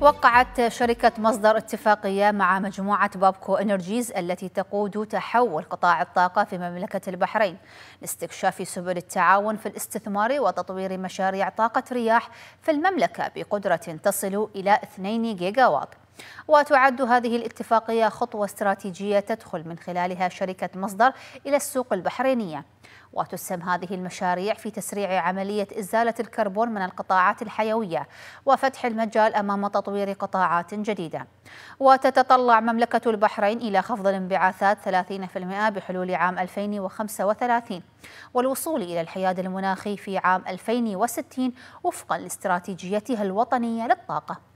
وقعت شركة مصدر اتفاقية مع مجموعة بابكو انرجيز التي تقود تحول قطاع الطاقة في مملكة البحرين لاستكشاف سبل التعاون في الاستثمار وتطوير مشاريع طاقة رياح في المملكة بقدرة تصل إلى 2 جيجا واط وتعد هذه الاتفاقية خطوة استراتيجية تدخل من خلالها شركة مصدر إلى السوق البحرينية وتسهم هذه المشاريع في تسريع عملية إزالة الكربون من القطاعات الحيوية وفتح المجال أمام تطوير قطاعات جديدة وتتطلع مملكة البحرين إلى خفض الانبعاثات 30% بحلول عام 2035 والوصول إلى الحياد المناخي في عام 2060 وفقا لاستراتيجيتها الوطنية للطاقة